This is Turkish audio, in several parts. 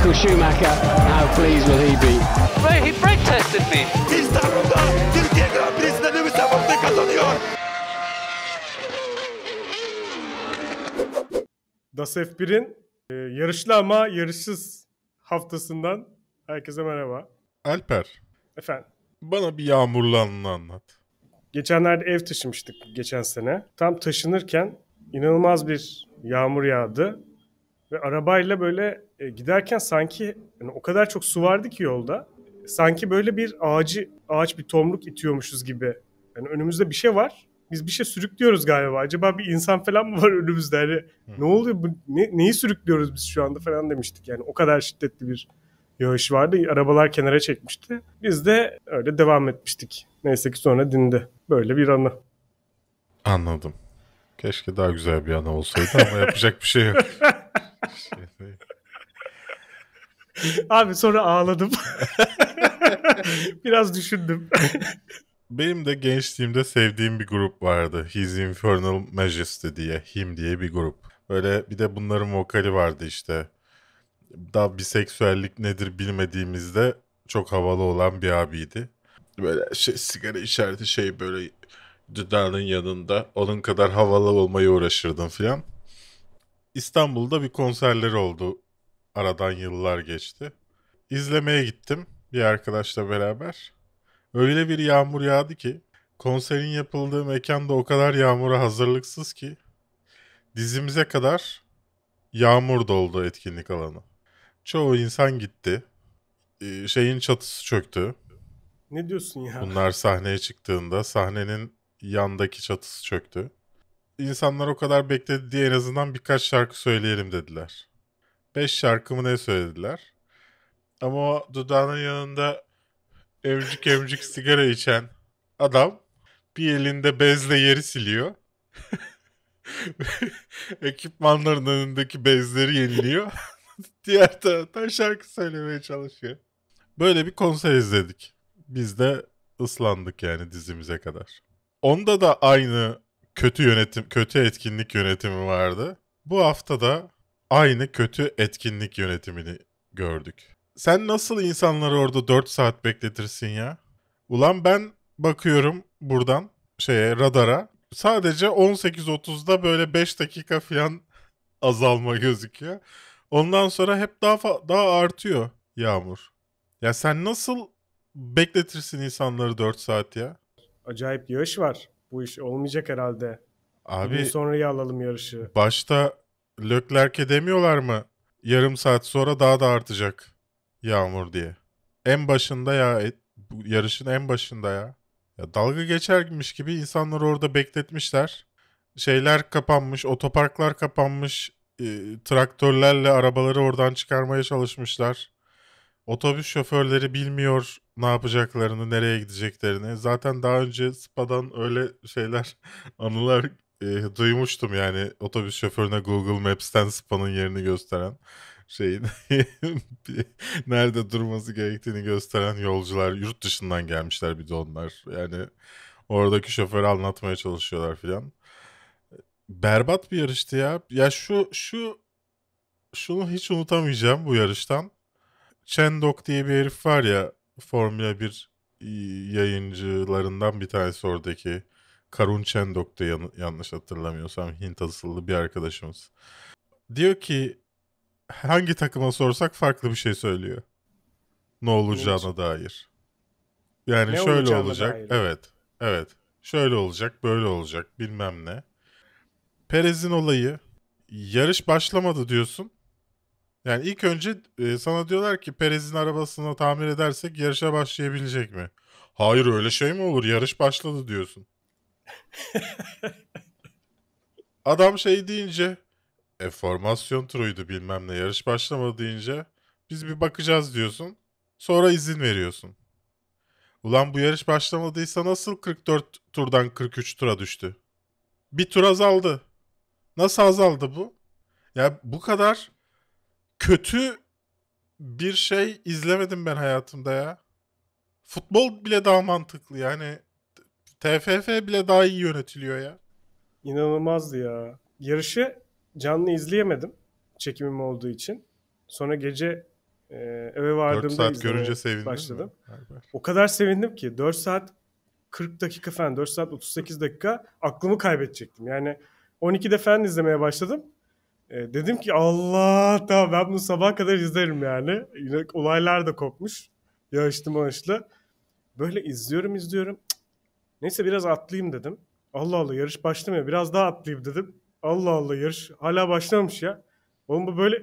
Michael Schumacher, how pleased will he be? Wait, he brake tested me. İstanbul'da Das F1'in e, yarışlı ama yarışsız haftasından herkese merhaba. Alper. Efendim. Bana bir yağmurlu anını anlat. Geçenlerde ev taşımıştık geçen sene. Tam taşınırken inanılmaz bir yağmur yağdı ve arabayla böyle e, giderken sanki yani o kadar çok su vardı ki yolda. Sanki böyle bir ağacı, ağaç bir tomruk itiyormuşuz gibi. Yani önümüzde bir şey var. Biz bir şey sürüklüyoruz galiba. Acaba bir insan falan mı var önümüzde? Hani ne oluyor? Bu, ne, neyi sürüklüyoruz biz şu anda falan demiştik. Yani o kadar şiddetli bir yağış vardı. Arabalar kenara çekmişti. Biz de öyle devam etmiştik. Neyse ki sonra dindi. Böyle bir anı. Anladım. Keşke daha güzel bir anı olsaydı ama yapacak bir şey yok. Abi sonra ağladım. Biraz düşündüm. Benim de gençliğimde sevdiğim bir grup vardı. His Infernal Majesty diye. Him diye bir grup. Böyle bir de bunların vokali vardı işte. Daha biseksüellik nedir bilmediğimizde çok havalı olan bir abiydi. Böyle şey, sigara işareti şey böyle dudağının yanında. Onun kadar havalı olmaya uğraşırdım filan. İstanbul'da bir konserleri oldu Aradan yıllar geçti. İzlemeye gittim bir arkadaşla beraber. Öyle bir yağmur yağdı ki konserin yapıldığı mekanda o kadar yağmura hazırlıksız ki dizimize kadar yağmur doldu etkinlik alanı. Çoğu insan gitti. Ee, şeyin çatısı çöktü. Ne diyorsun ya? Bunlar sahneye çıktığında sahnenin yandaki çatısı çöktü. İnsanlar o kadar bekledi diye en azından birkaç şarkı söyleyelim dediler. 5 şarkımı ne söylediler. Ama o dudağının yanında emcik emcik sigara içen adam bir elinde bezle yeri siliyor. Ekipmanların önündeki bezleri yeniliyor. Diğer taraftan şarkı söylemeye çalışıyor. Böyle bir konser izledik. Biz de ıslandık yani dizimize kadar. Onda da aynı kötü yönetim, kötü etkinlik yönetimi vardı. Bu hafta da aynı kötü etkinlik yönetimini gördük. Sen nasıl insanları orada 4 saat bekletirsin ya? Ulan ben bakıyorum buradan şeye radara sadece 18.30'da böyle 5 dakika falan azalma gözüküyor. Ondan sonra hep daha daha artıyor yağmur. Ya sen nasıl bekletirsin insanları 4 saat ya? Acayip yağış var. Bu iş olmayacak herhalde. Abi Bugün sonraya alalım yarışı. Başta Leclerc'e demiyorlar mı? Yarım saat sonra daha da artacak yağmur diye. En başında ya yarışın en başında ya. ya dalga geçermiş gibi insanları orada bekletmişler. Şeyler kapanmış, otoparklar kapanmış. E, traktörlerle arabaları oradan çıkarmaya çalışmışlar. Otobüs şoförleri bilmiyor ne yapacaklarını, nereye gideceklerini. Zaten daha önce SPA'dan öyle şeyler, anılar e, duymuştum yani otobüs şoförüne Google Maps'ten SPA'nın yerini gösteren şeyin nerede durması gerektiğini gösteren yolcular yurt dışından gelmişler bir de onlar. Yani oradaki şoförü anlatmaya çalışıyorlar filan. Berbat bir yarıştı ya. Ya şu şu şunu hiç unutamayacağım bu yarıştan. Chen Chendok diye bir herif var ya Formula 1 e, yayıncılarından bir tanesi oradaki. Karun Çendok'ta yan, yanlış hatırlamıyorsam Hint asıllı bir arkadaşımız. Diyor ki hangi takıma sorsak farklı bir şey söylüyor. Ne olacağına dair. Yani ne şöyle olacak. Dair. Evet. Evet. Şöyle olacak, böyle olacak, bilmem ne. Perez'in olayı yarış başlamadı diyorsun. Yani ilk önce e, sana diyorlar ki Perez'in arabasını tamir edersek yarışa başlayabilecek mi? Hayır öyle şey mi olur? Yarış başladı diyorsun. Adam şey deyince e, formasyon turuydu bilmem ne yarış başlamadı deyince biz bir bakacağız diyorsun. Sonra izin veriyorsun. Ulan bu yarış başlamadıysa nasıl 44 turdan 43 tura düştü? Bir tur azaldı. Nasıl azaldı bu? Ya bu kadar kötü bir şey izlemedim ben hayatımda ya. Futbol bile daha mantıklı yani. TFF bile daha iyi yönetiliyor ya. İnanılmazdı ya. Yarışı canlı izleyemedim çekimim olduğu için. Sonra gece e, eve vardığımda 4 saat görünce sevindim başladım. O kadar sevindim ki 4 saat 40 dakika falan 4 saat 38 dakika aklımı kaybedecektim. Yani 12'de falan izlemeye başladım. E, dedim ki Allah tamam ben bunu sabah kadar izlerim yani. Yine olaylar da kopmuş. yağıştı maaşlı. Böyle izliyorum izliyorum. Neyse biraz atlayayım dedim. Allah Allah yarış başlamıyor. Biraz daha atlayayım dedim. Allah Allah yarış hala başlamamış ya. Oğlum bu böyle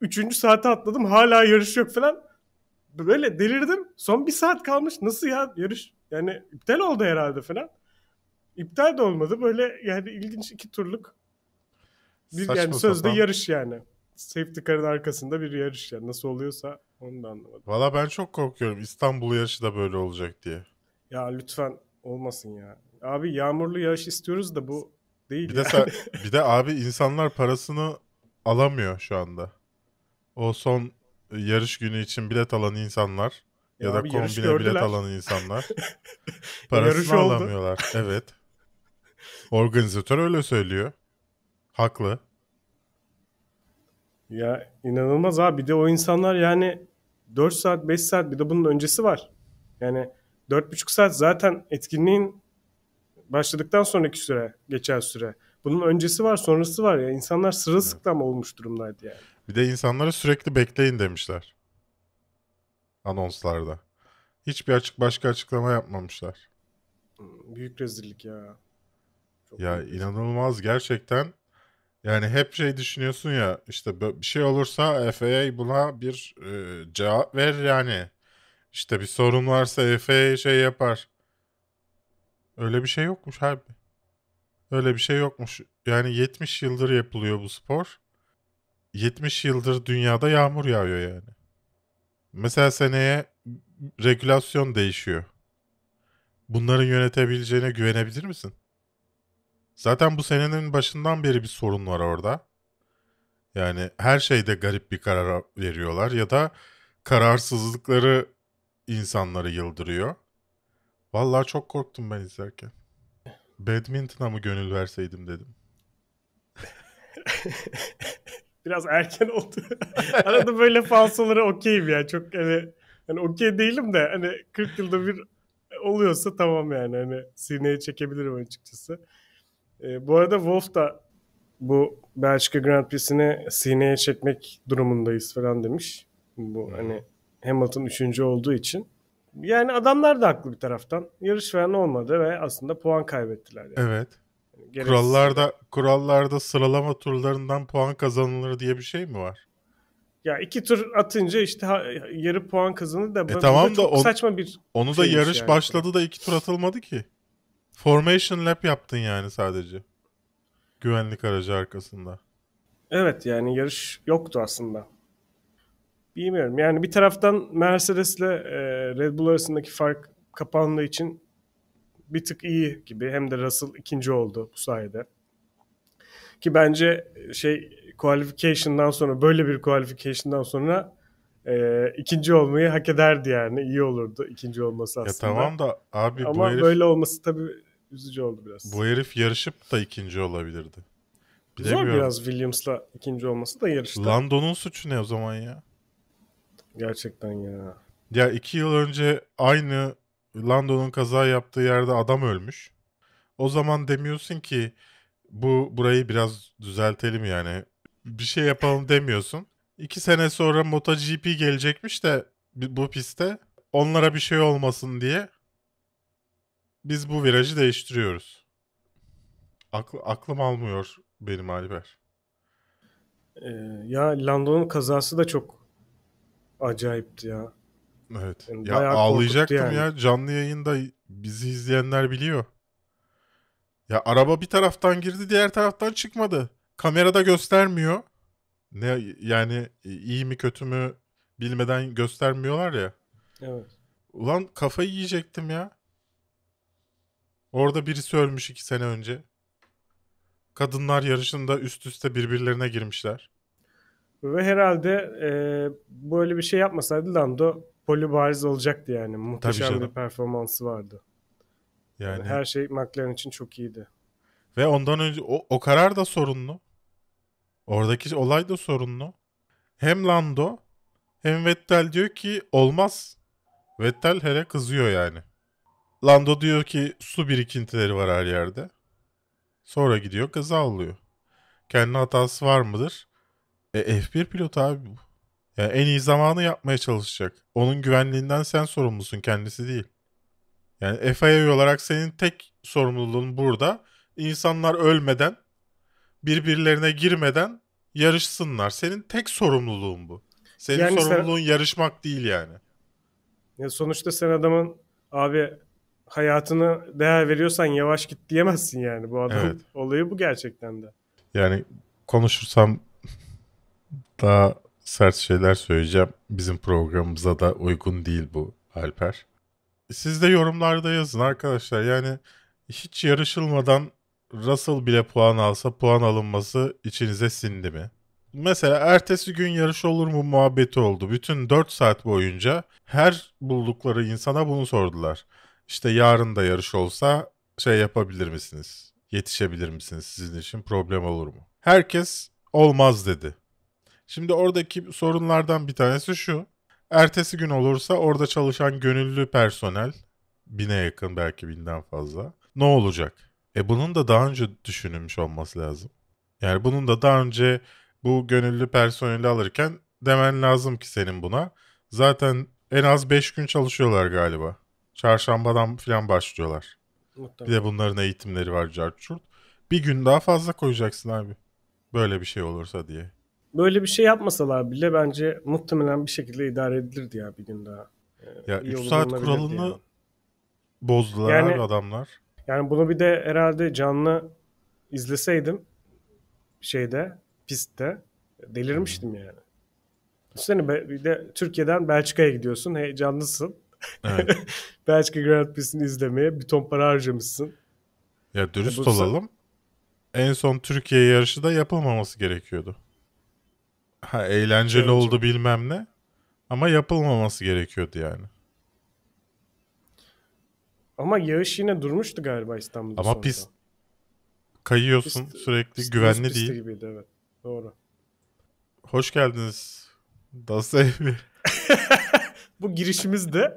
üçüncü saate atladım hala yarış yok falan. Böyle delirdim. Son bir saat kalmış. Nasıl ya yarış? Yani iptal oldu herhalde falan. İptal de olmadı. Böyle yani ilginç iki turluk. Bir, yani sözde sapan. yarış yani. Safety car'ın arkasında bir yarış yani. Nasıl oluyorsa onu da anlamadım. Valla ben çok korkuyorum İstanbul yarışı da böyle olacak diye. Ya lütfen Olmasın ya. Abi yağmurlu yağış istiyoruz da bu değil. Bir yani. de sen, bir de abi insanlar parasını alamıyor şu anda. O son yarış günü için bilet alan insanlar ya, e ya da kombine bilet alan insanlar e, parasını yarış oldu. alamıyorlar. Evet. Organizatör öyle söylüyor. Haklı. Ya inanılmaz abi. Bir de o insanlar yani 4 saat 5 saat bir de bunun öncesi var. Yani 4,5 saat zaten etkinliğin başladıktan sonraki süre, geçen süre. Bunun öncesi var, sonrası var ya. İnsanlar sırılsıklam evet. olmuş durumdaydı yani. Bir de insanlara sürekli bekleyin demişler. Anonslarda. Hiçbir açık başka açıklama yapmamışlar. Hmm, büyük rezillik ya. Çok ya büyük inanılmaz rezillik. gerçekten. Yani hep şey düşünüyorsun ya işte bir şey olursa FAA buna bir e, cevap verir yani. İşte bir sorun varsa Efe şey yapar. Öyle bir şey yokmuş abi. Öyle bir şey yokmuş. Yani 70 yıldır yapılıyor bu spor. 70 yıldır dünyada yağmur yağıyor yani. Mesela seneye regülasyon değişiyor. Bunların yönetebileceğine güvenebilir misin? Zaten bu senenin başından beri bir sorun var orada. Yani her şeyde garip bir karar veriyorlar ya da kararsızlıkları insanları yıldırıyor. Vallahi çok korktum ben izlerken. Badminton'a mı gönül verseydim dedim. Biraz erken oldu. Arada böyle falsolara okeyim ya. Çok hani, hani okey değilim de hani 40 yılda bir oluyorsa tamam yani. Hani sineye çekebilirim açıkçası. Ee, bu arada Wolf da bu Belçika Grand Prix'sini sineye çekmek durumundayız falan demiş. Bu hmm. hani Hamilton üçüncü olduğu için. Yani adamlar da haklı bir taraftan. Yarış veren olmadı ve aslında puan kaybettiler. Yani. Evet. Yani kurallarda kurallarda sıralama turlarından puan kazanılır diye bir şey mi var? Ya iki tur atınca işte yarı puan kazanır da e tamam da çok on, saçma bir Onu da yarış yani. başladı da iki tur atılmadı ki. Formation lap yaptın yani sadece. Güvenlik aracı arkasında. Evet yani yarış yoktu aslında. Bilmiyorum. Yani bir taraftan Mercedes ile e, Red Bull arasındaki fark kapandığı için bir tık iyi gibi. Hem de Russell ikinci oldu bu sayede. Ki bence e, şey qualification'dan sonra böyle bir qualification'dan sonra e, ikinci olmayı hak ederdi yani. iyi olurdu ikinci olması aslında. Ya tamam da abi Ama bu herif, böyle olması tabii üzücü oldu biraz. Bu herif yarışıp da ikinci olabilirdi. Zor biraz Williams'la ikinci olması da yarışta. Lando'nun suçu ne o zaman ya? Gerçekten ya. Ya iki yıl önce aynı Lando'nun kaza yaptığı yerde adam ölmüş. O zaman demiyorsun ki bu burayı biraz düzeltelim yani. Bir şey yapalım demiyorsun. İki sene sonra MotoGP gelecekmiş de bu pistte onlara bir şey olmasın diye biz bu virajı değiştiriyoruz. Akl aklım almıyor benim Alper. Ee, ya Lando'nun kazası da çok acayipti ya. Evet. Yani ya ağlayacaktım yani. ya. Canlı yayında bizi izleyenler biliyor. Ya araba bir taraftan girdi, diğer taraftan çıkmadı. Kamerada göstermiyor. Ne yani iyi mi kötü mü bilmeden göstermiyorlar ya. Evet. Ulan kafayı yiyecektim ya. Orada birisi ölmüş iki sene önce. Kadınlar yarışında üst üste birbirlerine girmişler. Ve herhalde e, böyle bir şey yapmasaydı Lando poli bariz olacaktı yani. Muhteşem bir performansı vardı. Yani... yani her şey McLaren için çok iyiydi. Ve ondan önce o, o karar da sorunlu. Oradaki olay da sorunlu. Hem Lando hem Vettel diyor ki olmaz. Vettel hele kızıyor yani. Lando diyor ki su birikintileri var her yerde. Sonra gidiyor kızı alıyor. Kendi hatası var mıdır? E, F1 pilot abi bu. Yani en iyi zamanı yapmaya çalışacak. Onun güvenliğinden sen sorumlusun kendisi değil. Yani FIA olarak senin tek sorumluluğun burada İnsanlar ölmeden birbirlerine girmeden yarışsınlar. Senin tek sorumluluğun bu. Senin yani sorumluluğun sen, yarışmak değil yani. Ya sonuçta sen adamın abi hayatını değer veriyorsan yavaş git diyemezsin yani bu adam. Evet. Olayı bu gerçekten de. Yani konuşursam daha sert şeyler söyleyeceğim. Bizim programımıza da uygun değil bu Alper. Siz de yorumlarda yazın arkadaşlar. Yani hiç yarışılmadan Russell bile puan alsa puan alınması içinize sindi mi? Mesela ertesi gün yarış olur mu muhabbeti oldu. Bütün 4 saat boyunca her buldukları insana bunu sordular. İşte yarın da yarış olsa şey yapabilir misiniz? Yetişebilir misiniz? Sizin için problem olur mu? Herkes olmaz dedi. Şimdi oradaki sorunlardan bir tanesi şu. Ertesi gün olursa orada çalışan gönüllü personel bine yakın belki binden fazla. Ne olacak? E bunun da daha önce düşünülmüş olması lazım. Yani bunun da daha önce bu gönüllü personeli alırken demen lazım ki senin buna. Zaten en az 5 gün çalışıyorlar galiba. Çarşambadan falan başlıyorlar. Muhtemelen. Bir de bunların eğitimleri var Carchurt. Bir gün daha fazla koyacaksın abi. Böyle bir şey olursa diye böyle bir şey yapmasalar bile bence muhtemelen bir şekilde idare edilirdi ya bir gün daha. ya 3 ee, saat kuralını ya. bozdular yani, abi adamlar. Yani bunu bir de herhalde canlı izleseydim şeyde pistte delirmiştim hmm. yani. Seni bir de Türkiye'den Belçika'ya gidiyorsun heyecanlısın. Evet. Belçika Grand Prix'sini izlemeye bir ton para harcamışsın. Ya dürüst Bursa... olalım. En son Türkiye yarışı da yapılmaması gerekiyordu. Ha eğlenceli evet. oldu bilmem ne. Ama yapılmaması gerekiyordu yani. Ama yağış yine durmuştu galiba İstanbul'da. Ama pis. kayıyorsun pist, sürekli pist, güvenli pist, değil. gibiydi evet. Doğru. Hoş geldiniz. Dasa Bu girişimiz de.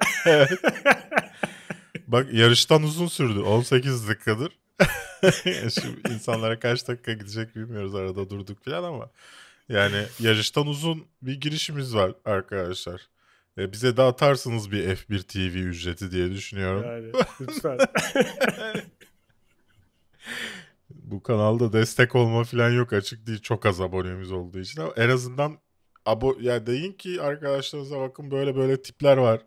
Bak yarıştan uzun sürdü. 18 dakikadır. Şimdi insanlara kaç dakika gidecek bilmiyoruz arada durduk falan ama yani yarıştan uzun bir girişimiz var arkadaşlar. E, bize de atarsınız bir F1 TV ücreti diye düşünüyorum. Yani Bu kanalda destek olma falan yok açık değil. Çok az abonemiz olduğu için ama en azından abo ya deyin ki arkadaşlarınıza bakın böyle böyle tipler var.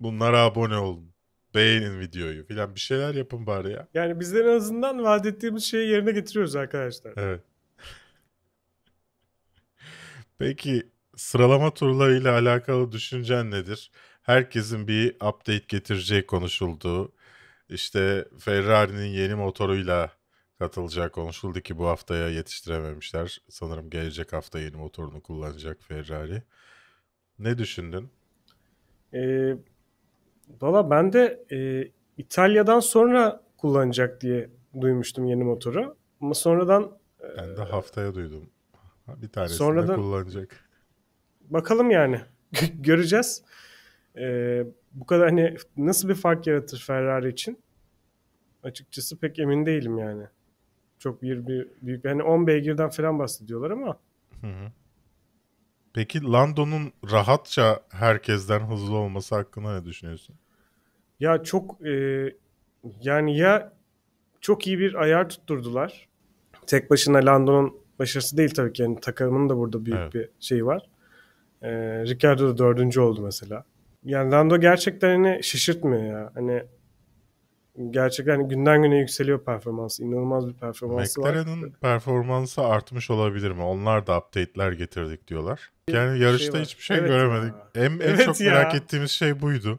Bunlara abone olun. Beğenin videoyu falan bir şeyler yapın bari ya. Yani bizler en azından vaat ettiğimiz şeyi yerine getiriyoruz arkadaşlar. Evet. Peki sıralama turlarıyla alakalı düşüncen nedir? Herkesin bir update getireceği konuşuldu. İşte Ferrari'nin yeni motoruyla katılacak konuşuldu ki bu haftaya yetiştirememişler. Sanırım gelecek hafta yeni motorunu kullanacak Ferrari. Ne düşündün? Ee, Valla ben de e, İtalya'dan sonra kullanacak diye duymuştum yeni motoru. Ama sonradan... E, ben de haftaya duydum. Bir tanesini Sonra da kullanacak. Bakalım yani. Göreceğiz. Ee, bu kadar hani nasıl bir fark yaratır Ferrari için? Açıkçası pek emin değilim yani. Çok bir, bir büyük hani 10 beygirden falan bahsediyorlar ama. Hı hı. Peki Lando'nun rahatça herkesten hızlı olması hakkında ne düşünüyorsun? Ya çok e, yani ya çok iyi bir ayar tutturdular. Tek başına Lando'nun başarısı değil tabii ki. Yani takımın da burada büyük evet. bir şeyi var. E, Ricardo da dördüncü oldu mesela. Yani Lando gerçekten hani şaşırtmıyor ya. Hani gerçekten hani günden güne yükseliyor performansı. İnanılmaz bir performansı McLaren'ın var. McLaren'ın performansı artmış olabilir mi? Onlar da update'ler getirdik diyorlar. Yani şey yarışta şey hiçbir şey evet göremedik. Ya. En, en evet çok ya. merak ettiğimiz şey buydu.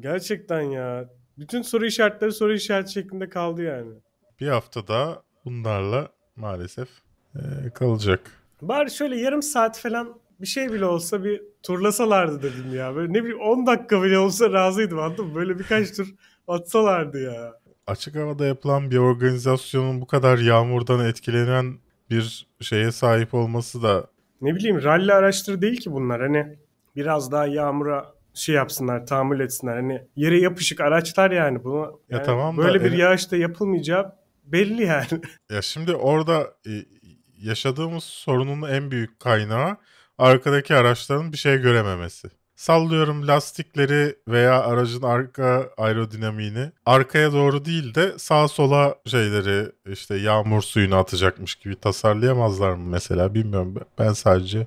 Gerçekten ya. Bütün soru işaretleri soru işaret şeklinde kaldı yani. Bir hafta daha bunlarla maalesef e, kalacak. Bari şöyle yarım saat falan bir şey bile olsa bir turlasalardı dedim ya. Böyle ne bileyim 10 dakika bile olsa razıydım anladın mı? Böyle birkaç tur atsalardı ya. Açık havada yapılan bir organizasyonun bu kadar yağmurdan etkilenen bir şeye sahip olması da... Ne bileyim ralli araçları değil ki bunlar. Hani biraz daha yağmura şey yapsınlar, tahammül etsinler. Hani yere yapışık araçlar yani. Bunu, yani ya tamam da, böyle bir yağışta yapılmayacağı belli yani. Ya şimdi orada e, yaşadığımız sorunun en büyük kaynağı arkadaki araçların bir şey görememesi. Sallıyorum lastikleri veya aracın arka aerodinamiğini arkaya doğru değil de sağ sola şeyleri işte yağmur suyunu atacakmış gibi tasarlayamazlar mı mesela bilmiyorum. Ben sadece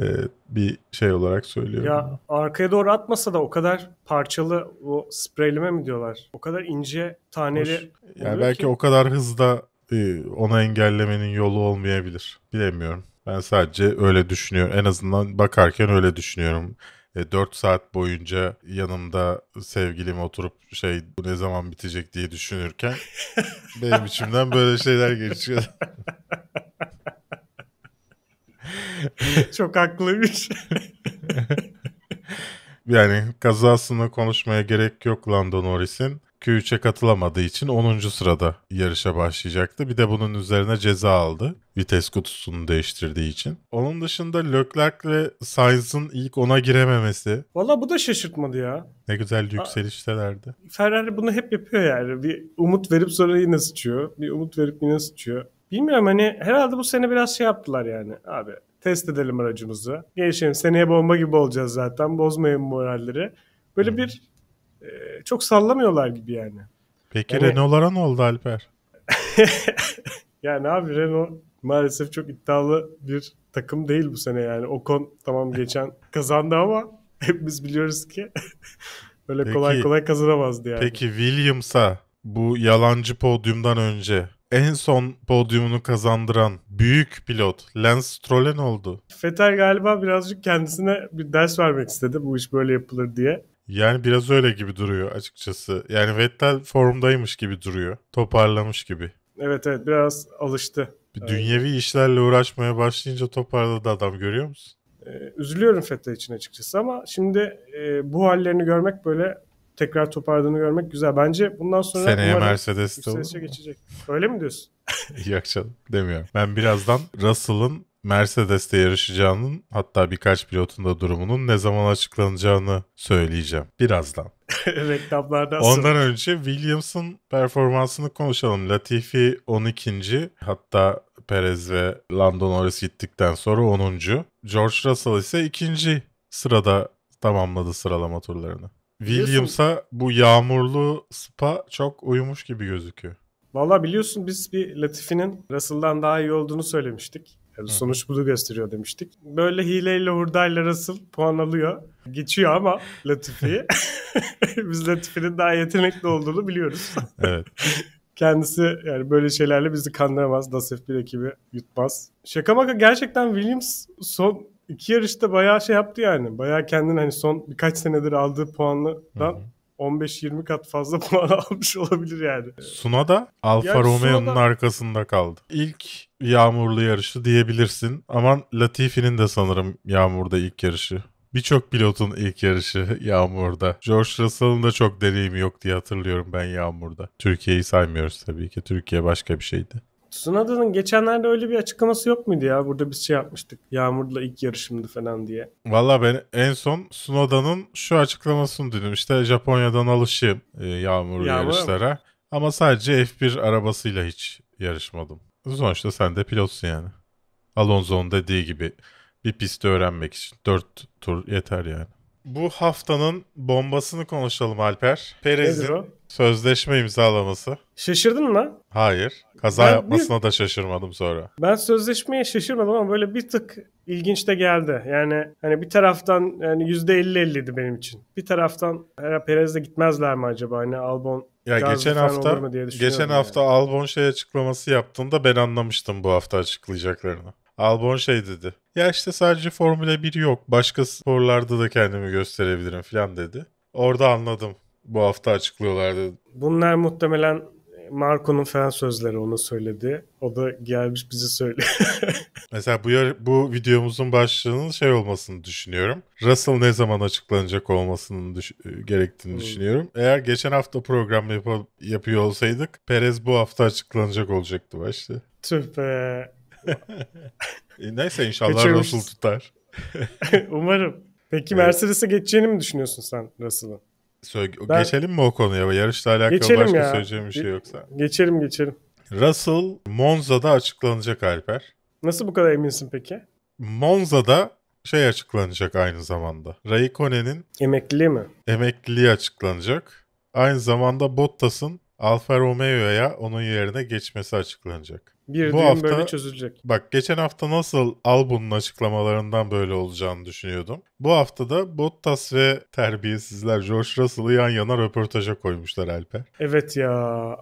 e, bir şey olarak söylüyorum. Ya arkaya doğru atmasa da o kadar parçalı o spreyleme mi diyorlar? O kadar ince taneli. Yani belki ki... o kadar hızda e, ona engellemenin yolu olmayabilir. Bilemiyorum. Ben sadece öyle düşünüyorum. En azından bakarken öyle düşünüyorum. E, 4 saat boyunca yanımda sevgilim oturup şey bu ne zaman bitecek diye düşünürken benim içimden böyle şeyler geçiyor. Çok haklıymış. yani kazasını konuşmaya gerek yok Lando Norris'in. Q3'e katılamadığı için 10. sırada yarışa başlayacaktı. Bir de bunun üzerine ceza aldı. Vites kutusunu değiştirdiği için. Onun dışında Leclerc ve Sainz'ın ilk 10'a girememesi. Valla bu da şaşırtmadı ya. Ne güzel yükselişlerdi. Ferrari bunu hep yapıyor yani. Bir umut verip sonra yine sıçıyor. Bir umut verip yine sıçıyor. Bilmiyorum hani herhalde bu sene biraz şey yaptılar yani abi. Test edelim aracımızı. Gelişelim seneye bomba gibi olacağız zaten. Bozmayın moralleri. Böyle hmm. bir ee, çok sallamıyorlar gibi yani. Peki yani, Renault'lara ne oldu Alper? yani abi Renault maalesef çok iddialı bir takım değil bu sene yani. Ocon tamam geçen kazandı ama hepimiz biliyoruz ki öyle peki, kolay kolay kazanamazdı yani. Peki Williams'a bu yalancı podyumdan önce en son podyumunu kazandıran büyük pilot Lance Stroll'e ne oldu? Fetel galiba birazcık kendisine bir ders vermek istedi bu iş böyle yapılır diye. Yani biraz öyle gibi duruyor açıkçası. Yani Vettel formdaymış gibi duruyor. Toparlamış gibi. Evet evet biraz alıştı. Bir evet. dünyevi işlerle uğraşmaya başlayınca toparladı adam görüyor musun? Ee, üzülüyorum Vettel için açıkçası ama şimdi e, bu hallerini görmek böyle tekrar toparladığını görmek güzel. Bence bundan sonra Seneye Mercedes'te de geçecek. Öyle mi diyorsun? Yok canım demiyorum. Ben birazdan Russell'ın Mercedes'te yarışacağının hatta birkaç pilotun da durumunun ne zaman açıklanacağını söyleyeceğim birazdan. Reklamlardan sonra. Ondan önce Williams'ın performansını konuşalım. Latifi 12. Hatta Perez ve Lando Norris gittikten sonra 10. George Russell ise 2. sırada tamamladı sıralama turlarını. Williams'a bu yağmurlu spa çok uyumuş gibi gözüküyor. Valla biliyorsun biz bir Latifi'nin Russell'dan daha iyi olduğunu söylemiştik. Yani sonuç bunu gösteriyor demiştik. Böyle hileyle hurdayla Russell puan alıyor. Geçiyor ama Latifi'yi. Biz Latifi'nin daha yetenekli olduğunu biliyoruz. evet. Kendisi yani böyle şeylerle bizi kandıramaz. Nasif bir ekibi yutmaz. Şaka maka gerçekten Williams son iki yarışta bayağı şey yaptı yani. Bayağı kendini hani son birkaç senedir aldığı puanlıdan 15-20 kat fazla puan almış olabilir yani. Suna da Alfa Romeo'nun arkasında kaldı. İlk yağmurlu yarışı diyebilirsin. Aman Latifi'nin de sanırım yağmurda ilk yarışı. Birçok pilotun ilk yarışı yağmurda. George Russell'ın da çok deneyimi yok diye hatırlıyorum ben yağmurda. Türkiye'yi saymıyoruz tabii ki. Türkiye başka bir şeydi. Tsunoda'nın geçenlerde öyle bir açıklaması yok muydu ya? Burada biz şey yapmıştık. Yağmurla ilk yarışımdı falan diye. Valla ben en son Tsunoda'nın şu açıklamasını duydum. İşte Japonya'dan alışığım e, yağmurlu Yağmur. yarışlara. Ama sadece F1 arabasıyla hiç yarışmadım. Sonuçta sen de pilotsun yani. Alonso'nun dediği gibi bir pisti öğrenmek için 4 tur yeter yani. Bu haftanın bombasını konuşalım Alper. Perez'in sözleşme imzalaması. Şaşırdın mı? Hayır. Kaza ben yapmasına bir... da şaşırmadım sonra. Ben sözleşmeye şaşırmadım ama böyle bir tık ilginç de geldi. Yani hani bir taraftan yani %50 50'di benim için. Bir taraftan Perez'de gitmezler mi acaba? Hani Albon ya geçen hafta geçen yani. hafta Albon şey açıklaması yaptığında ben anlamıştım bu hafta açıklayacaklarını. Albon şey dedi. Ya işte sadece Formula 1 yok. Başka sporlarda da kendimi gösterebilirim falan dedi. Orada anladım. Bu hafta açıklıyorlardı. Bunlar muhtemelen Marco'nun falan sözleri ona söyledi. O da gelmiş bizi söyle. Mesela bu, bu videomuzun başlığının şey olmasını düşünüyorum. Russell ne zaman açıklanacak olmasının düş- e, gerektiğini hmm. düşünüyorum. Eğer geçen hafta program yap- yapıyor olsaydık Perez bu hafta açıklanacak olacaktı başta. Tüh be e neyse inşallah Kaçırmış. tutar. Umarım. Peki evet. Mercedes'e geçeceğini mi düşünüyorsun sen Russell'ın? ben... Geçelim mi o konuya? Yarışla alakalı geçelim başka ya. söyleyeceğim bir şey yoksa. Geçelim geçelim. Russell Monza'da açıklanacak Alper. Nasıl bu kadar eminsin peki? Monza'da şey açıklanacak aynı zamanda. Raikkonen'in emekliliği mi? Emekliliği açıklanacak. Aynı zamanda Bottas'ın Alfa Romeo'ya onun yerine geçmesi açıklanacak. Bir bu hafta, böyle çözülecek. Bak geçen hafta nasıl Albon'un açıklamalarından böyle olacağını düşünüyordum. Bu hafta da Bottas ve terbiyesizler George Russell'ı yan yana röportaja koymuşlar Alper. Evet ya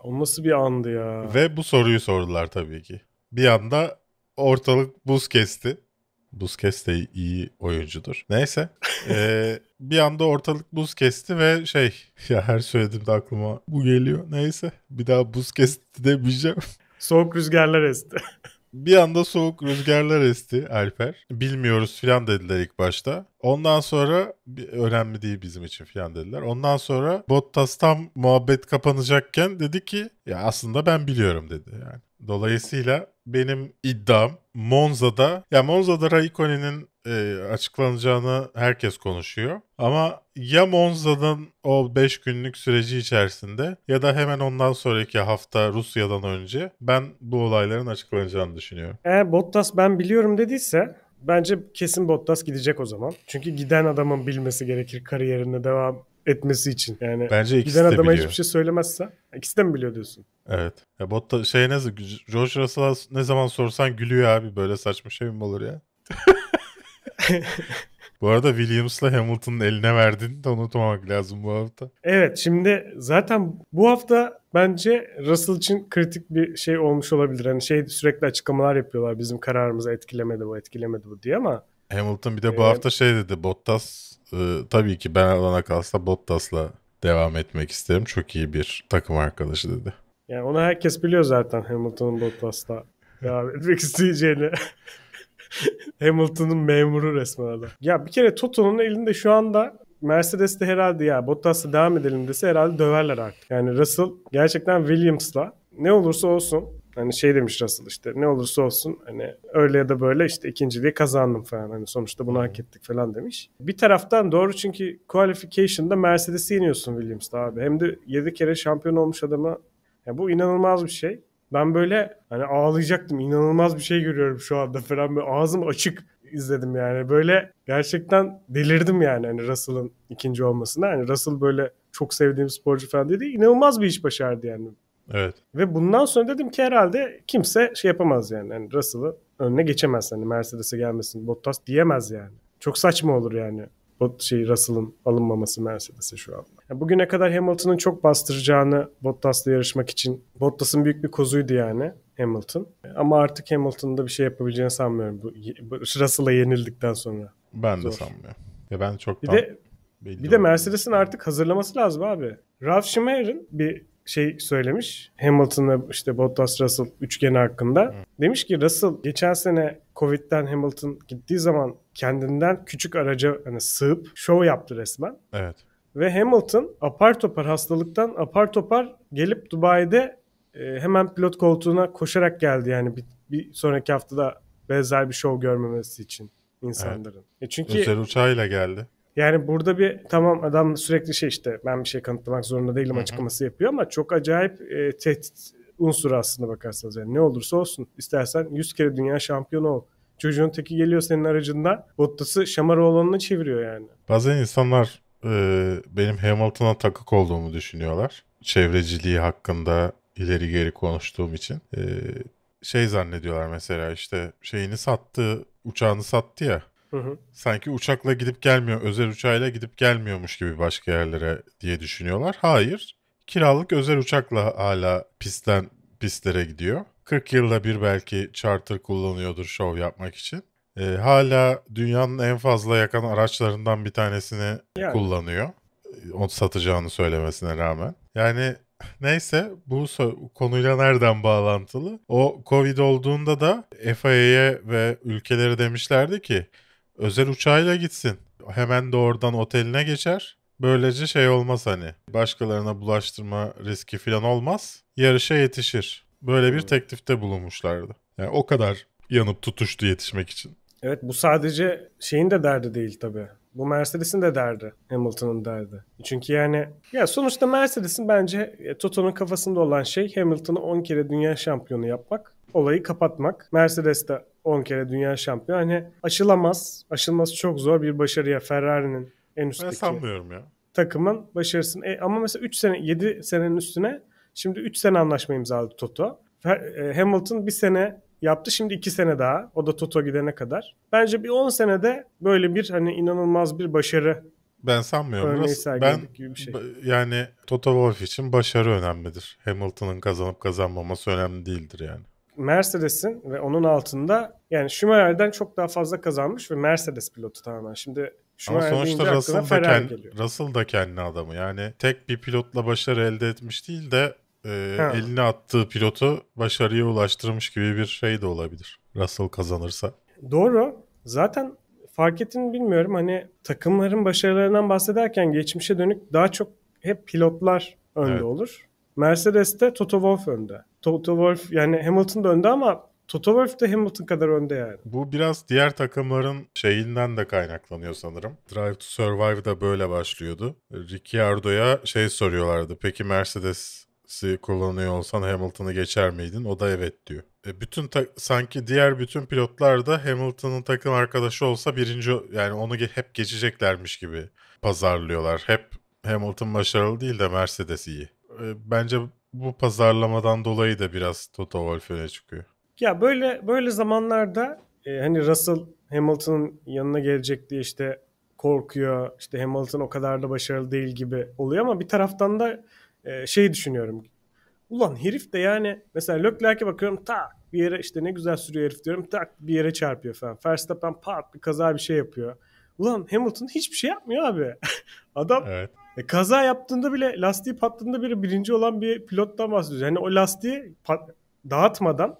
o nasıl bir andı ya. Ve bu soruyu sordular tabii ki. Bir anda ortalık buz kesti. Buz kesti de iyi oyuncudur. Neyse. ee, bir anda ortalık buz kesti ve şey ya her söylediğimde aklıma bu geliyor. Neyse bir daha buz kesti demeyeceğim. Soğuk rüzgarlar esti. Bir anda soğuk rüzgarlar esti Alper. Bilmiyoruz filan dediler ilk başta. Ondan sonra önemli değil bizim için filan dediler. Ondan sonra Bottas tam muhabbet kapanacakken dedi ki ya aslında ben biliyorum dedi yani. Dolayısıyla benim iddiam Monza'da ya Monza'da Raikkonen'in e, açıklanacağını herkes konuşuyor. Ama ya Monza'dan o 5 günlük süreci içerisinde ya da hemen ondan sonraki hafta Rusya'dan önce ben bu olayların açıklanacağını düşünüyorum. Eğer Bottas ben biliyorum dediyse bence kesin Bottas gidecek o zaman. Çünkü giden adamın bilmesi gerekir kariyerinde devam etmesi için. Yani Bence ikisi giden de adama biliyor. hiçbir şey söylemezse ikisi de mi biliyor diyorsun? Evet. Ya Botta şey ne George Russell'a ne zaman sorsan gülüyor abi böyle saçma şey mi olur ya? bu arada Williams'la Hamilton'ın eline verdin, de unutmamak lazım bu hafta. Evet şimdi zaten bu hafta bence Russell için kritik bir şey olmuş olabilir. Hani şey sürekli açıklamalar yapıyorlar bizim kararımızı etkilemedi bu etkilemedi bu diye ama. Hamilton bir de bu ee, hafta şey dedi Bottas e, tabii ki ben alana kalsa Bottas'la devam etmek isterim. Çok iyi bir takım arkadaşı dedi. Yani onu herkes biliyor zaten Hamilton'ın Bottas'la devam etmek isteyeceğini. Hamilton'ın memuru resmen adam. Ya bir kere Toto'nun elinde şu anda Mercedes'te herhalde ya Bottas'la devam edelim dese herhalde döverler artık. Yani Russell gerçekten Williams'la ne olursa olsun hani şey demiş Russell işte ne olursa olsun hani öyle ya da böyle işte ikinciliği kazandım falan hani sonuçta bunu hak ettik falan demiş. Bir taraftan doğru çünkü qualification'da Mercedes'i yeniyorsun Williams'la abi. Hem de 7 kere şampiyon olmuş adama yani bu inanılmaz bir şey. Ben böyle hani ağlayacaktım. İnanılmaz bir şey görüyorum şu anda falan. Böyle ağzım açık izledim yani. Böyle gerçekten delirdim yani hani Russell'ın ikinci olmasına. Hani Russell böyle çok sevdiğim sporcu falan dedi. İnanılmaz bir iş başardı yani. Evet. Ve bundan sonra dedim ki herhalde kimse şey yapamaz yani. yani Russell'ı önüne geçemez. Hani Mercedes'e gelmesin Bottas diyemez yani. Çok saçma olur yani bot şey Russell'ın alınmaması Mercedes'e şu anda. Yani bugüne kadar Hamilton'ın çok bastıracağını Bottas'la yarışmak için Bottas'ın büyük bir kozuydu yani Hamilton. Ama artık Hamilton'ın da bir şey yapabileceğini sanmıyorum. Bu, bu Russell'a yenildikten sonra. Ben Zor. de sanmıyorum. Ya ben çok bir de belli bir de Mercedes'in artık hazırlaması lazım abi. Ralf Schumacher'ın bir şey söylemiş. Hamilton ve işte Bottas Russell üçgeni hakkında. Hı. Demiş ki Russell geçen sene Covid'den Hamilton gittiği zaman kendinden küçük araca hani sığıp şov yaptı resmen. Evet. Ve Hamilton apar topar hastalıktan apar topar gelip Dubai'de e, hemen pilot koltuğuna koşarak geldi yani bir, bir sonraki haftada benzer bir şov görmemesi için insanların. Evet. E çünkü özel uçağıyla geldi. Yani burada bir tamam adam sürekli şey işte ben bir şey kanıtlamak zorunda değilim Hı-hı. açıklaması yapıyor ama çok acayip e, tehdit unsuru aslında bakarsanız yani ne olursa olsun istersen 100 kere dünya şampiyonu ol. Çocuğun teki geliyor senin aracında. Bottas'ı Şamaroğlu'na çeviriyor yani. Bazen insanlar e, benim Hamilton'a takık olduğumu düşünüyorlar. Çevreciliği hakkında ileri geri konuştuğum için. E, şey zannediyorlar mesela işte şeyini sattı, uçağını sattı ya. Hı hı. Sanki uçakla gidip gelmiyor, özel uçağıyla gidip gelmiyormuş gibi başka yerlere diye düşünüyorlar. Hayır, kiralık özel uçakla hala pistten pistlere gidiyor. 40 yılda bir belki charter kullanıyordur şov yapmak için. E, hala dünyanın en fazla yakan araçlarından bir tanesini yani. kullanıyor. Onu satacağını söylemesine rağmen. Yani neyse bu konuyla nereden bağlantılı? O Covid olduğunda da FIA'ye ve ülkelere demişlerdi ki özel uçağıyla gitsin. Hemen de oradan oteline geçer. Böylece şey olmaz hani. Başkalarına bulaştırma riski falan olmaz. Yarışa yetişir böyle bir hmm. teklifte bulunmuşlardı. Yani o kadar yanıp tutuştu yetişmek için. Evet bu sadece şeyin de derdi değil tabii. Bu Mercedes'in de derdi. Hamilton'ın derdi. Çünkü yani ya sonuçta Mercedes'in bence e, Toto'nun kafasında olan şey Hamilton'ı 10 kere dünya şampiyonu yapmak. Olayı kapatmak. Mercedes de 10 kere dünya şampiyonu. Hani aşılamaz. Aşılması çok zor bir başarıya Ferrari'nin en üstteki. Ben sanmıyorum ya. Takımın başarısını. E, ama mesela 3 sene 7 senenin üstüne Şimdi 3 sene anlaşma imzaladı Toto. E, Hamilton bir sene yaptı. Şimdi 2 sene daha. O da Toto gidene kadar. Bence bir 10 senede böyle bir hani inanılmaz bir başarı ben sanmıyorum. Örneği ben gibi bir şey. yani Toto Wolff için başarı önemlidir. Hamilton'ın kazanıp kazanmaması önemli değildir yani. Mercedes'in ve onun altında yani Schumacher'den çok daha fazla kazanmış ve Mercedes pilotu tamamen. Şimdi ama sonuçta Russell da, kend, Russell da kendi adamı. Yani tek bir pilotla başarı elde etmiş değil de e, eline attığı pilotu başarıya ulaştırmış gibi bir şey de olabilir. Russell kazanırsa. Doğru. Zaten fark ettin bilmiyorum. Hani takımların başarılarından bahsederken geçmişe dönük daha çok hep pilotlar önde evet. olur. Mercedes'te Toto Wolff önde. Toto Wolff yani Hamilton da önde ama Toto Wolff de Hamilton kadar önde yani. Bu biraz diğer takımların şeyinden de kaynaklanıyor sanırım. Drive to Survive Survive'da böyle başlıyordu. Ricciardo'ya şey soruyorlardı. Peki Mercedes kullanıyor olsan Hamilton'ı geçer miydin? O da evet diyor. E bütün ta- sanki diğer bütün pilotlar da Hamilton'ın takım arkadaşı olsa birinci yani onu ge- hep geçeceklermiş gibi pazarlıyorlar. Hep Hamilton başarılı değil de Mercedes iyi. E, bence bu pazarlamadan dolayı da biraz Toto Wolff öne çıkıyor. Ya böyle böyle zamanlarda e, hani Russell Hamilton'ın yanına gelecek diye işte korkuyor. İşte Hamilton o kadar da başarılı değil gibi oluyor ama bir taraftan da e, şey düşünüyorum. Ulan herif de yani mesela Leclerc'e bakıyorum tak bir yere işte ne güzel sürüyor herif diyorum tak bir yere çarpıyor falan. Verstappen pat bir kaza bir şey yapıyor. Ulan Hamilton hiçbir şey yapmıyor abi. Adam evet. E, kaza yaptığında bile lastiği patladığında bile birinci olan bir pilottan bahsediyoruz. Yani o lastiği pat- dağıtmadan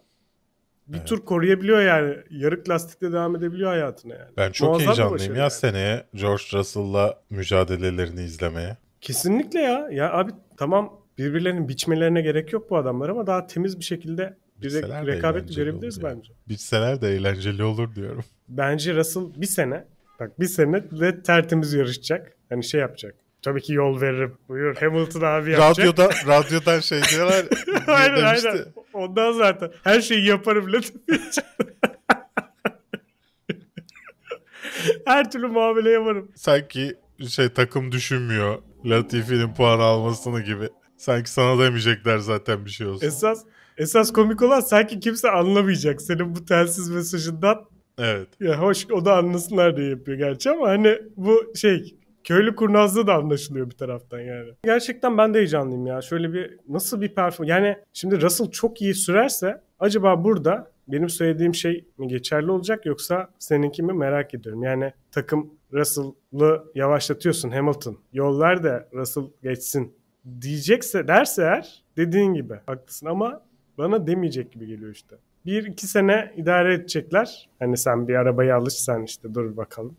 bir evet. tur koruyabiliyor yani. Yarık lastikle devam edebiliyor hayatına yani. Ben çok Muazzam heyecanlıyım ya yani. seneye George Russell'la mücadelelerini izlemeye. Kesinlikle ya. Ya abi tamam birbirlerinin biçmelerine gerek yok bu adamlar ama daha temiz bir şekilde bir re- rekabet görebiliriz bence. Bitseler de eğlenceli olur diyorum. Bence Russell bir sene bak bir sene de tertemiz yarışacak. Hani şey yapacak. Tabii ki yol veririm. Buyur. Hamilton abi yapacak. Radyoda, radyodan şey diyorlar. aynen demişti. aynen. Ondan zaten. Her şeyi yaparım Latif'e Her türlü muamele yaparım. Sanki şey takım düşünmüyor. Latifi'nin puan almasını gibi. Sanki sana demeyecekler zaten bir şey olsun. Esas esas komik olan sanki kimse anlamayacak senin bu telsiz mesajından. Evet. Ya hoş o da anlasınlar diye yapıyor gerçi ama hani bu şey köylü kurnazlığı da anlaşılıyor bir taraftan yani. Gerçekten ben de heyecanlıyım ya. Şöyle bir nasıl bir perform yani şimdi Russell çok iyi sürerse acaba burada benim söylediğim şey mi geçerli olacak yoksa seninki mi merak ediyorum. Yani takım Russell'ı yavaşlatıyorsun Hamilton. Yollar da Russell geçsin diyecekse derse eğer dediğin gibi haklısın ama bana demeyecek gibi geliyor işte. Bir iki sene idare edecekler. Hani sen bir arabaya alışsan işte dur bakalım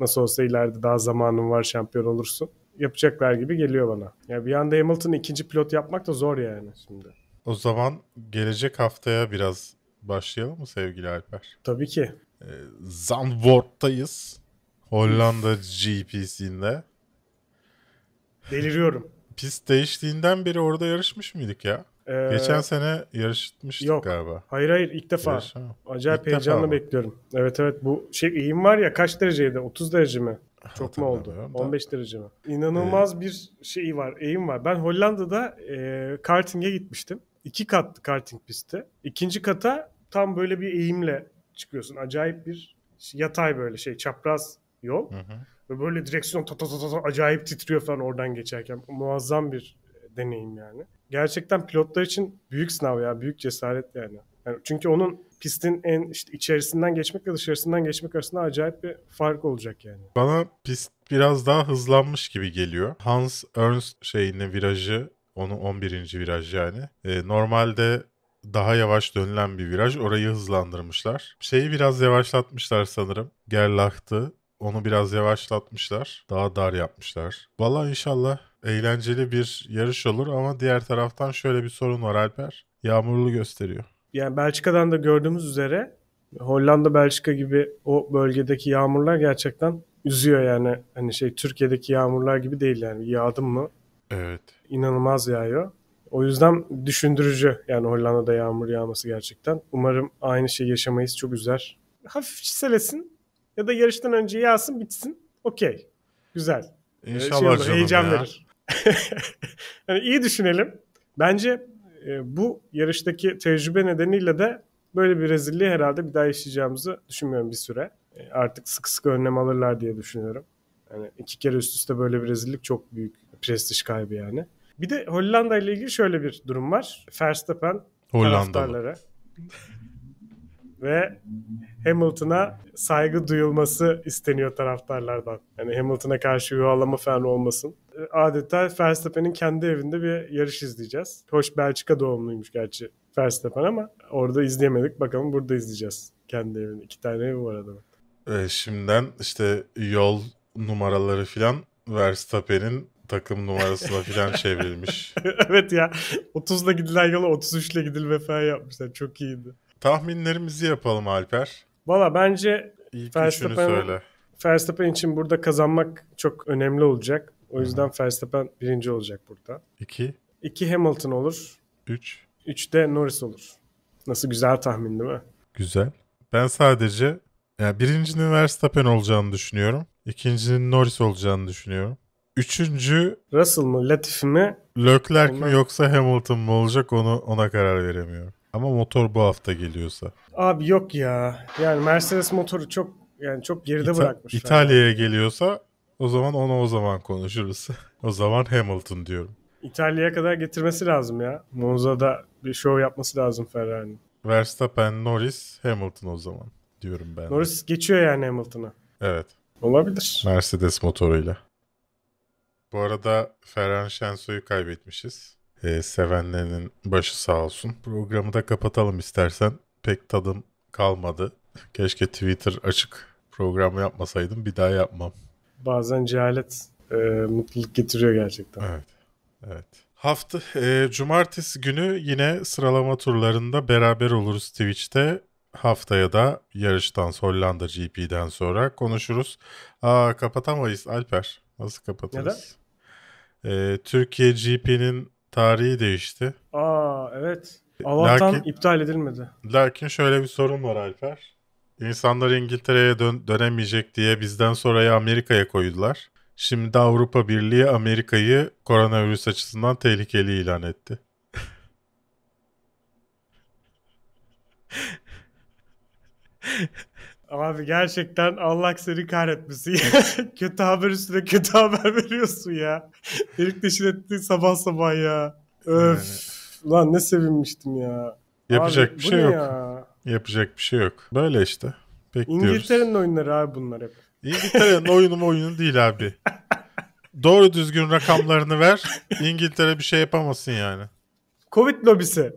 Nasıl olsa ileride daha zamanın var şampiyon olursun. Yapacaklar gibi geliyor bana. Ya yani bir anda Hamilton'ı ikinci pilot yapmak da zor yani şimdi. O zaman gelecek haftaya biraz başlayalım mı sevgili Alper? Tabii ki. Ee, Zandvoort'tayız. Hollanda GP'sinde. Deliriyorum. Pist değiştiğinden beri orada yarışmış mıydık ya? Ee, Geçen sene yarışmıştık yok. galiba. Hayır hayır ilk defa. Yarışamam. Acayip ilk heyecanla defa bekliyorum. Evet evet bu şey eğim var ya kaç dereceydi? 30 derece mi? Çok mu oldu? Da. 15 derece mi? İnanılmaz ee... bir şey var, eğim var. Ben Hollanda'da e, karting'e gitmiştim. İki kat karting pisti. İkinci kata tam böyle bir eğimle çıkıyorsun. Acayip bir yatay böyle şey çapraz yol. Hı hı. Ve böyle direksiyon ta ta ta ta acayip titriyor falan oradan geçerken. Muazzam bir deneyim yani. Gerçekten pilotlar için büyük sınav ya, büyük cesaret yani. yani çünkü onun pistin en işte içerisinden geçmek geçmekle dışarısından geçmek arasında acayip bir fark olacak yani. Bana pist biraz daha hızlanmış gibi geliyor. Hans Ernst şeyini virajı onu 11. viraj yani. E, normalde daha yavaş dönülen bir viraj. Orayı hızlandırmışlar. Şeyi biraz yavaşlatmışlar sanırım. Gerlachtı. Onu biraz yavaşlatmışlar. Daha dar yapmışlar. Valla inşallah eğlenceli bir yarış olur ama diğer taraftan şöyle bir sorun var Alper. Yağmurlu gösteriyor. Yani Belçika'dan da gördüğümüz üzere Hollanda, Belçika gibi o bölgedeki yağmurlar gerçekten üzüyor yani. Hani şey Türkiye'deki yağmurlar gibi değil yani. Yağdım mı? Evet. İnanılmaz yağıyor. O yüzden düşündürücü yani Hollanda'da yağmur yağması gerçekten. Umarım aynı şey yaşamayız çok üzer. Hafif çiselesin ya da yarıştan önce yağsın bitsin. Okey. Güzel. İnşallah şey canım heyecan ya. verir yani iyi düşünelim. Bence e, bu yarıştaki tecrübe nedeniyle de böyle bir rezilliği herhalde bir daha yaşayacağımızı düşünmüyorum bir süre. E, artık sık sık önlem alırlar diye düşünüyorum. Yani iki kere üst üste böyle bir rezillik çok büyük prestij kaybı yani. Bir de Hollanda ile ilgili şöyle bir durum var. Verstappen taraftarlara ve Hamilton'a saygı duyulması isteniyor taraftarlardan. Yani Hamilton'a karşı yuvalama falan olmasın adeta Verstappen'in kendi evinde bir yarış izleyeceğiz. Hoş Belçika doğumluymuş gerçi Verstappen ama orada izleyemedik. Bakalım burada izleyeceğiz kendi evinde. İki tane evi var adamın. E, şimdiden işte yol numaraları filan Verstappen'in takım numarasına filan çevrilmiş. evet ya 30'la gidilen yola 33 ile gidilme falan yapmışlar. Çok iyiydi. Tahminlerimizi yapalım Alper. Valla bence İlk Verstappen, söyle. Verstappen için burada kazanmak çok önemli olacak. O yüzden Verstappen birinci olacak burada. İki. İki Hamilton olur. Üç. 3 de Norris olur. Nasıl güzel tahmin değil mi? Güzel. Ben sadece yani birincinin Verstappen olacağını düşünüyorum. İkincinin Norris olacağını düşünüyorum. Üçüncü Russell mı Latif mi? Leclerc mi yoksa Hamilton mı olacak onu ona karar veremiyorum. Ama motor bu hafta geliyorsa. Abi yok ya. Yani Mercedes motoru çok yani çok geride İta- bırakmış. İtalya'ya geliyorsa o zaman onu o zaman konuşuruz. o zaman Hamilton diyorum. İtalya'ya kadar getirmesi lazım ya. Monza'da bir şov yapması lazım Ferrari'nin. Verstappen, Norris, Hamilton o zaman diyorum ben. Norris geçiyor yani Hamilton'a. Evet. Olabilir. Mercedes motoruyla. Bu arada Ferhan Şensoy'u kaybetmişiz. Ee, sevenlerinin başı sağ olsun. Programı da kapatalım istersen. Pek tadım kalmadı. Keşke Twitter açık program yapmasaydım bir daha yapmam bazen cehalet e, mutluluk getiriyor gerçekten. Evet. Evet. Hafta e, cumartesi günü yine sıralama turlarında beraber oluruz Twitch'te. Haftaya da yarıştan Hollanda GP'den sonra konuşuruz. Aa kapatamayız Alper. Nasıl kapatırız? Neden? E, Türkiye GP'nin tarihi değişti. Aa evet. Allah'tan lakin, iptal edilmedi. Lakin şöyle bir sorun var Alper. İnsanlar İngiltere'ye dön dönemeyecek diye bizden sonraya Amerika'ya koydular. Şimdi de Avrupa Birliği Amerika'yı koronavirüs açısından tehlikeli ilan etti. Abi gerçekten Allah seni kahretmesin ya. kötü haber üstüne kötü haber veriyorsun ya. Delik deşir ettin sabah sabah ya. Öf. Lan ne sevinmiştim ya. Yapacak Abi, bir şey yok. Ya? Yapacak bir şey yok. Böyle işte. Bekliyoruz. İngiltere'nin oyunları abi bunlar hep. İngiltere'nin oyunu mu oyunu değil abi. Doğru düzgün rakamlarını ver. İngiltere bir şey yapamasın yani. Covid lobisi.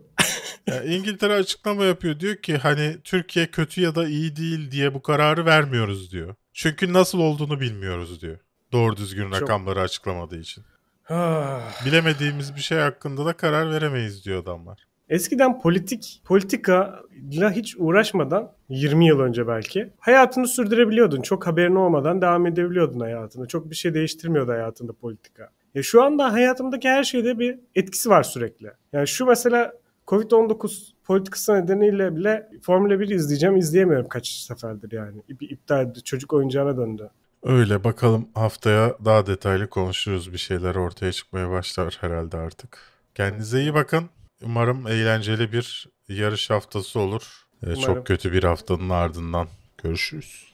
Ya İngiltere açıklama yapıyor diyor ki hani Türkiye kötü ya da iyi değil diye bu kararı vermiyoruz diyor. Çünkü nasıl olduğunu bilmiyoruz diyor. Doğru düzgün Çok... rakamları açıklamadığı için. Ah. Bilemediğimiz bir şey hakkında da karar veremeyiz diyor adamlar. Eskiden politik, politika ile hiç uğraşmadan 20 yıl önce belki hayatını sürdürebiliyordun. Çok haberin olmadan devam edebiliyordun hayatını, Çok bir şey değiştirmiyordu hayatında politika. Ya e, şu anda hayatımdaki her şeyde bir etkisi var sürekli. Yani şu mesela Covid-19 politikası nedeniyle bile Formula 1 izleyeceğim izleyemiyorum kaç seferdir yani. Bir iptal edildi. Çocuk oyuncağına döndü. Öyle bakalım haftaya daha detaylı konuşuruz bir şeyler ortaya çıkmaya başlar herhalde artık. Kendinize iyi bakın. Umarım eğlenceli bir yarış haftası olur. Ee, Umarım. Çok kötü bir haftanın ardından görüşürüz.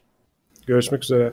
Görüşmek üzere.